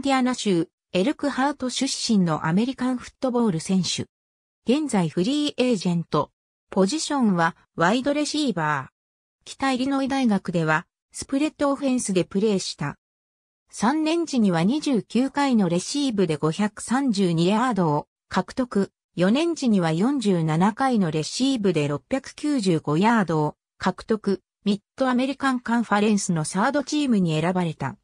ンディアナ州、エルクハート出身のアメリカンフットボール選手。現在フリーエージェント。ポジションはワイドレシーバー。北イリノイ大学ではスプレッドオフェンスでプレーした。3年時には29回のレシーブで532ヤードを獲得。4年時には47回のレシーブで695ヤードを獲得。ミッドアメリカンカンファレンスのサードチームに選ばれた。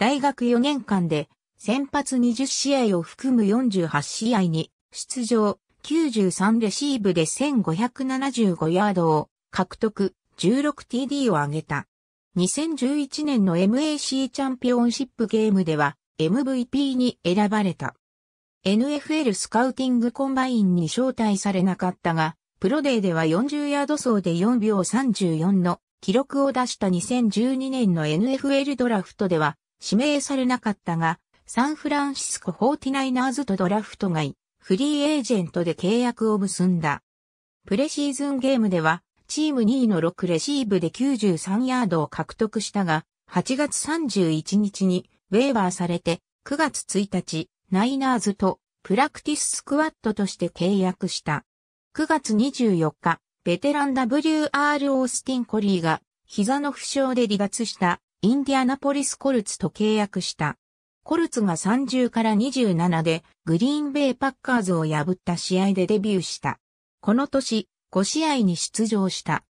大学4年間で先発20試合を含む48試合に出場、93レシーブで1575ヤードを獲得、16TD を挙げた。2011年の MAC チャンピオンシップゲームでは MVP に選ばれた。NFL スカウティングコンバインに招待されなかったが、プロデーでは40ヤード走で4秒34の記録を出した2012年の NFL ドラフトでは指名されなかったが、サンフランシスコ 49ers とドラフト外、フリーエージェントで契約を結んだ。プレシーズンゲームでは、チーム2位の6レシーブで93ヤードを獲得したが、8月31日にウェーバーされて、9月1日、ナイナーズとプラクティススクワットとして契約した。9月24日、ベテラン WR オースティン・コリーが膝の負傷で離脱したインディアナポリスコルツと契約した。コルツが30から27でグリーンベイパッカーズを破った試合でデビューした。この年、5試合に出場した。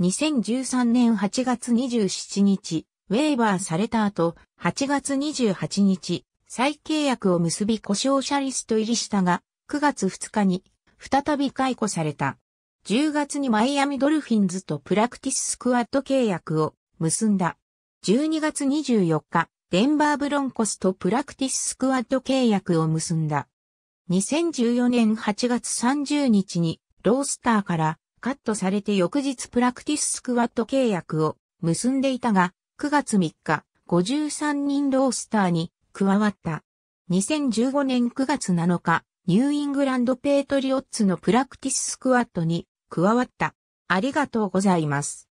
2013年8月27日、ウェーバーされた後、8月28日、再契約を結び故障者リスト入りしたが、9月2日に再び解雇された。10月にマイアミドルフィンズとプラクティススクワット契約を結んだ。12月24日、デンバーブロンコスとプラクティススクワッド契約を結んだ。2014年8月30日にロースターからカットされて翌日プラクティススクワッド契約を結んでいたが、9月3日、53人ロースターに加わった。2015年9月7日、ニューイングランドペートリオッツのプラクティススクワットに加わった。ありがとうございます。